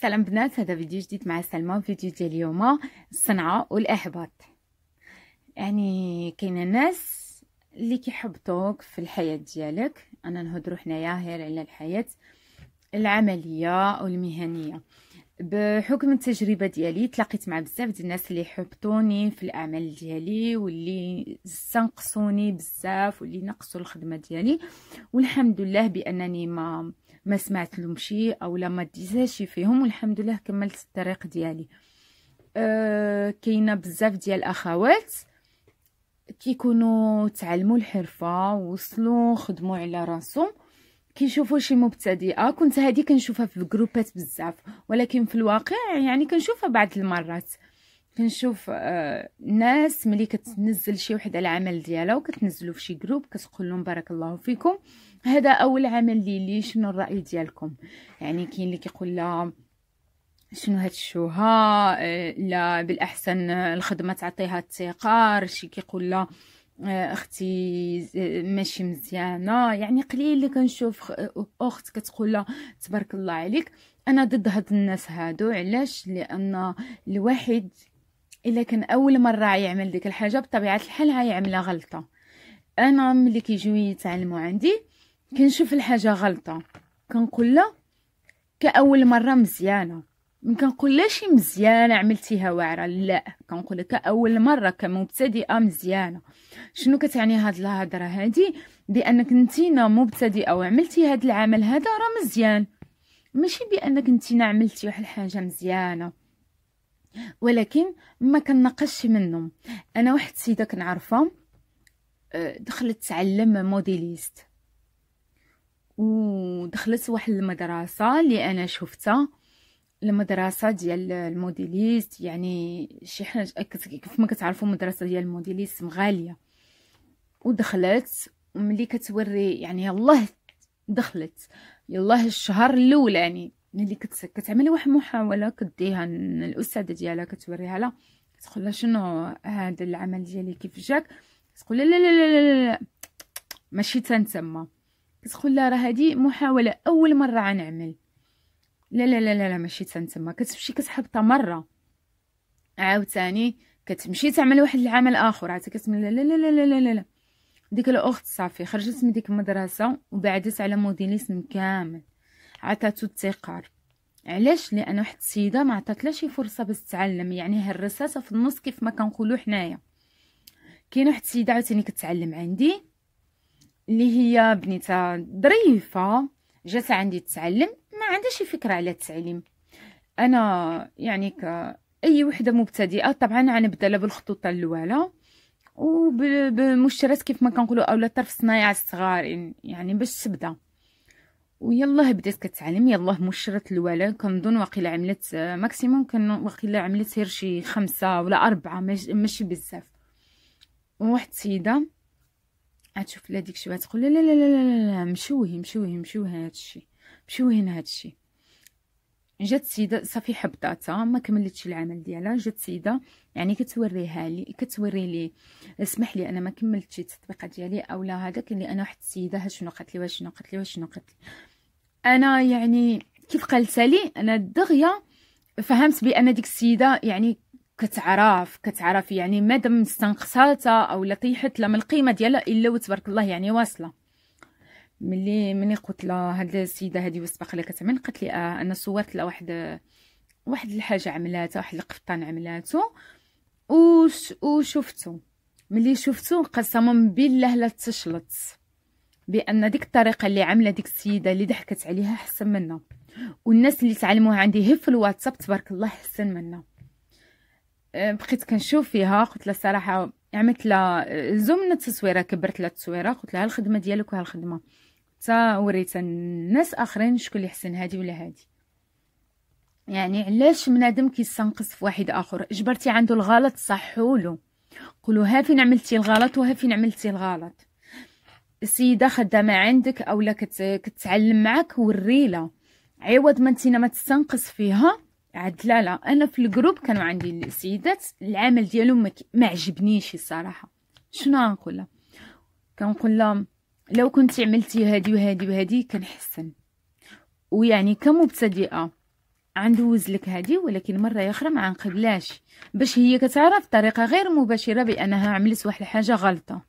سلام بنات هذا فيديو جديد مع سلمى فيديو ديال اليوم الصنعه والاحباط يعني كاينه ناس اللي كيحبطوك في الحياه ديالك انا نهضروا حنايا غير على الحياه العمليه والمهنيه بحكم التجربه ديالي تلاقيت مع بزاف ديال الناس اللي حبطوني في الاعمال ديالي واللي استنقصوني بزاف واللي نقصوا الخدمه ديالي والحمد لله بانني ما ما سمعت شي او لا ما ديتهاش فيهم والحمد لله كملت الطريق ديالي أه كاينه بزاف ديال الاخوات كيكونوا تعلموا الحرفه وصلوا خدموا على راسهم كيشوفوا شي مبتدئه كنت هذه كنشوفها في الجروبات بزاف ولكن في الواقع يعني كنشوفها بعض المرات كنشوف آه، ناس ملي كتنزل شي وحده العمل ديالها وكتنزلو في شي جروب كتقول لهم بارك الله فيكم هذا اول عمل لي لي شنو الراي ديالكم يعني كاين اللي كيقول لها شنو هاد الشوهه آه، لا بالاحسن الخدمه تعطيها التيقار شي كيقول لها آه، اختي آه، ماشي مزيانه يعني قليل اللي كنشوف آه، اخت كتقول لها تبارك الله عليك انا ضد هاد الناس هادو علاش لان الواحد الا كان اول مره يعمل ديك الحاجه بطبيعه الحال غيعملها غلطه انا ملي كيجيو يتعلموا عندي كنشوف الحاجه غلطه كنقول لها كاول مره مزيانه ما شي مزيانه عملتيها واعره لا كنقول لك اول مره كمبتدئه مزيانه شنو كتعني هاد الهضره هادي بانك نتينا مبتدئه وعملتي هاد العمل هذا راه مزيان ماشي بانك نتينا عملتي واحد الحاجه مزيانه ولكن ما كنقش منهم انا واحد السيده كنعرفها آه، دخلت تعلم موديليست ودخلت واحد المدرسه اللي انا شفتها المدرسة ديال الموديليست يعني شي حاجة كيف ما كتعرفوا المدرسة ديال الموديليست غالية ودخلت وملي كتوري يعني يلاه دخلت يلاه الشهر الاول يعني ملي كتعملي كتعمل واحد المحاولة كديها الأستاذة ديالها كتوريها لها كتقول لها شنو هذا العمل ديالي كيف جاك كتقول لا لا لا لا لا ماشي تنتما كتقول لها راه هادي محاولة أول مرة غنعمل لا لا لا لا, لا ماشي تما كتمشي كتحبطها مره عاوتاني كتمشي تعمل واحد العمل اخر عاد كتمل لا لا لا لا لا لا, لا. ديك الاخت صافي خرجت من ديك المدرسه وبعدت على موديل اسم كامل عطاتو التقار علاش لان واحد السيده ما عطاتلا شي فرصه باش تتعلم يعني هرساتها في النص كيف ما كنقولوا حنايا كاين واحد السيده عاوتاني كتعلم عندي اللي هي بنيتها ظريفه جات عندي تتعلم عندها شي فكره على التعليم انا يعني كاي وحده مبتدئه طبعا غنبدا بالخطوطه الاولى وبالمشتريات كيف ما كنقولوا اولا الطرف صنايع الصغار يعني باش تبدا ويلا بديت كتعلم يلا مشرت الاولى كنظن واقيلا عملت ماكسيموم كن واقيلا عملت غير شي خمسة ولا أربعة ماشي بزاف واحد السيدة عتشوف لا ديك شويه تقول لا لا لا لا لا مشوهي مشوهي مشوه هادشي مشي وين هادشي جات سيده صافي حبطاتها ما كملتش العمل ديالها جات سيده يعني كتوريها لي كتوري لي اسمح لي انا ما كملتش التطبيقه ديالي اولا هذاك اللي انا واحد السيده ها شنو قالت لي واش شنو قالت لي واش قالت لي انا يعني كيف قالت لي انا دغيا فهمت بان ديك السيده يعني كتعرف كتعرف يعني مادام استنقصاتها او لطيحت طيحت لا من القيمه ديالها الا وتبارك الله يعني واصله ملي ملي قلت لها هاد السيده هادي وسبق لها كتعمل قالت لي اه انا صورت لها واحد واحد الحاجه عملاتها واحد القفطان عملاتو وش وشفته ملي شفتو قسما بالله لا تشلط بان ديك الطريقه اللي عامله ديك السيده اللي ضحكت عليها احسن منا والناس اللي تعلموها عندي هي في الواتساب تبارك الله احسن منا آه، بقيت كنشوف فيها قلت لها الصراحه عملت لها آه، زومنا التصويره كبرت لها التصويره قلت لها الخدمه ديالك وهالخدمه حتى وريت الناس اخرين شكون اللي حسن هادي ولا هادي يعني علاش بنادم كيستنقص في واحد اخر جبرتي عنده الغلط صحولو قولوا ها فين عملتي الغلط وها فين عملتي الغلط السيده خدامه عندك اولا كتعلم معك وريلا عوض ما انتينا ما تستنقص فيها عاد لا لا انا في الجروب كانوا عندي السيدات العمل ديالهم ما عجبنيش الصراحه شنو نقول لها كنقول لهم لو كنت عملتي هادي وهادي وهادي كنحسن ويعني كمبتدئه عندوز لك هادي ولكن مره اخرى ما عنقبلاش باش هي كتعرف بطريقه غير مباشره بانها عملت واحد الحاجه غلطه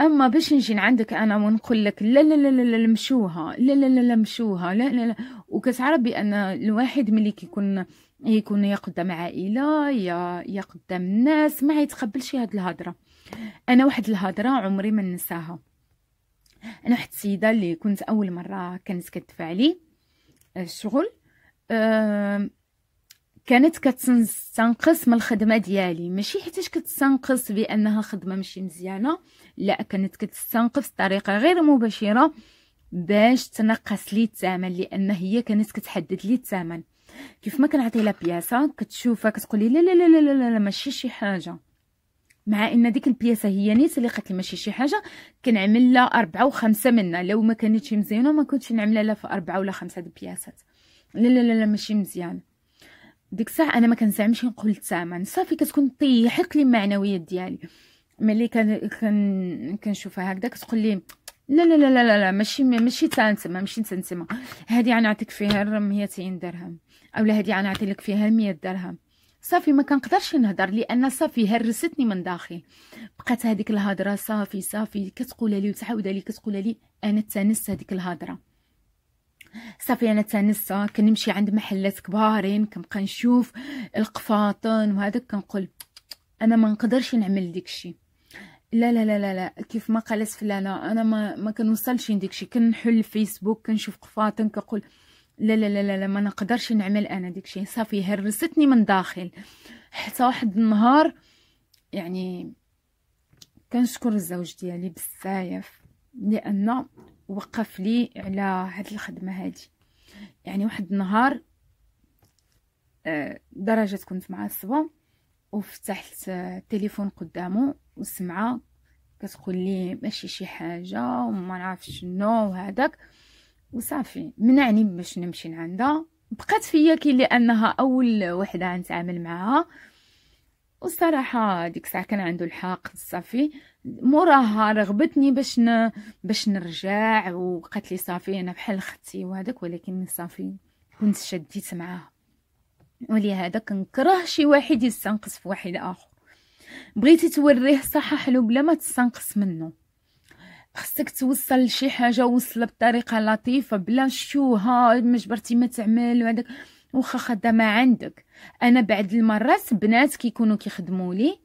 اما باش نجي عندك انا ونقول لك لا لا لا لا مشوها لا لا لا مشوها لا لا لا وكتعرف بان الواحد ملي كيكون يكون يا قدام عائله يا يا قدام الناس ما يتقبلش هاد الهضره انا واحد الهضره عمري ما ننساها انا واحد السيده اللي كنت اول مره آه، كانت كتدفع لي الشغل كانت كتنقص من الخدمه ديالي ماشي حيتاش كتنقص بانها خدمه ماشي مزيانه لا كانت كتستنقص بطريقه غير مباشره باش تنقص لي الثمن لان هي كانت كتحدد لي الثمن كيف ما كنعطي لها بياسه كتشوفها كتقولي لا لا لا لا, لا ماشي شي حاجه مع ان ديك البياسه هي نيت اللي قالت لي ماشي شي حاجه كنعمل لها أربعة وخمسة منها لو ما كانتش مزيانه ما كنتش نعملها لها في أربعة ولا خمسة د البياسات لا لا لا, ماشي مزيانه ديك الساعه انا ما كنزعمش نقول الثمن صافي كتكون طيحت لي المعنويات ديالي ملي كان كان كنشوفها هكذا كتقول لي لا لا لا لا لا ماشي ماشي تنسمه ماشي تانتما هذه غنعطيك فيها 200 درهم اولا هذه غنعطي لك فيها 100 درهم صافي ما كنقدرش نهضر لان صافي هرستني من داخلي بقات هذيك الهضره صافي صافي كتقول لي وتعاود لي كتقول لي انا تنست هذيك الهضره صافي انا تنست كنمشي عند محلات كبارين كنبقى نشوف القفاطن وهذاك كنقول انا ما نقدرش نعمل داكشي لا لا لا لا لا كيف ما قالت فلانه انا ما ما كنوصلش لداكشي كنحل الفيسبوك كنشوف قفاطن كنقول لا لا لا لا ما نقدرش نعمل انا ديك شي صافي هرستني من داخل حتى واحد النهار يعني كنشكر الزوج ديالي بزاف لانه وقف لي على هاد الخدمه هادي يعني واحد النهار آه، درجة كنت معصبة وفتحت التليفون قدامه وسمعة كتقول لي ماشي شي حاجة وما نعرف شنو وهذاك وصافي منعني باش نمشي لعندها بقات فيا كي لانها اول وحده نتعامل معها والصراحه ديك الساعه كان عنده الحق صافي موراها رغبتني باش ن... باش نرجع وقالت لي صافي انا بحال اختي وهداك ولكن صافي كنت شديت معاها ولهذا كنكره شي واحد يستنقص في واحد اخر بغيتي توريه صحح له بلا ما تستنقص منه خصك توصل لشي حاجه وصل بطريقه لطيفه بلا شوها ها مجبرتي ما تعمل وهداك واخا خدامه عندك انا بعد المرات بنات كيكونوا كيخدموا لي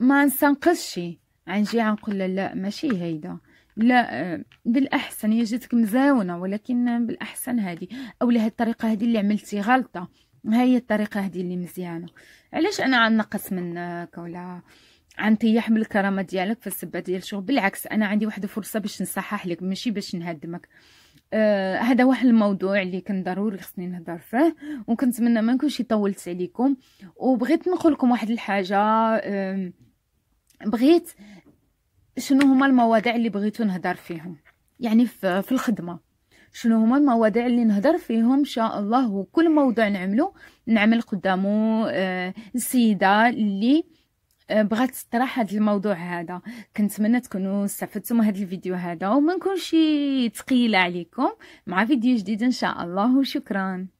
ما شي عنجي غنقول لا ماشي هيدا لا آه، بالاحسن هي جاتك مزاونه ولكن بالاحسن هذه اولا هذه الطريقه هذه اللي عملتي غلطه هاي الطريقه هذه اللي مزيانه علاش انا عنقص منك ولا عن يحمل من الكرامه ديالك في السبه ديال الشغل بالعكس انا عندي واحد الفرصه باش نصحح لك ماشي باش نهدمك آه هذا واحد الموضوع اللي كان ضروري خصني نهضر فيه وكنتمنى ما نكونش طولت عليكم وبغيت نقول لكم واحد الحاجه آه بغيت شنو هما المواضيع اللي بغيتو نهضر فيهم يعني في, في الخدمه شنو هما المواضيع اللي نهضر فيهم ان شاء الله وكل موضوع نعمله نعمل قدامه آه السيده اللي أه، بغات تطرح هذا الموضوع هذا كنتمنى تكونوا استفدتوا من هذا الفيديو هذا وما نكونش ثقيله عليكم مع فيديو جديد ان شاء الله وشكرا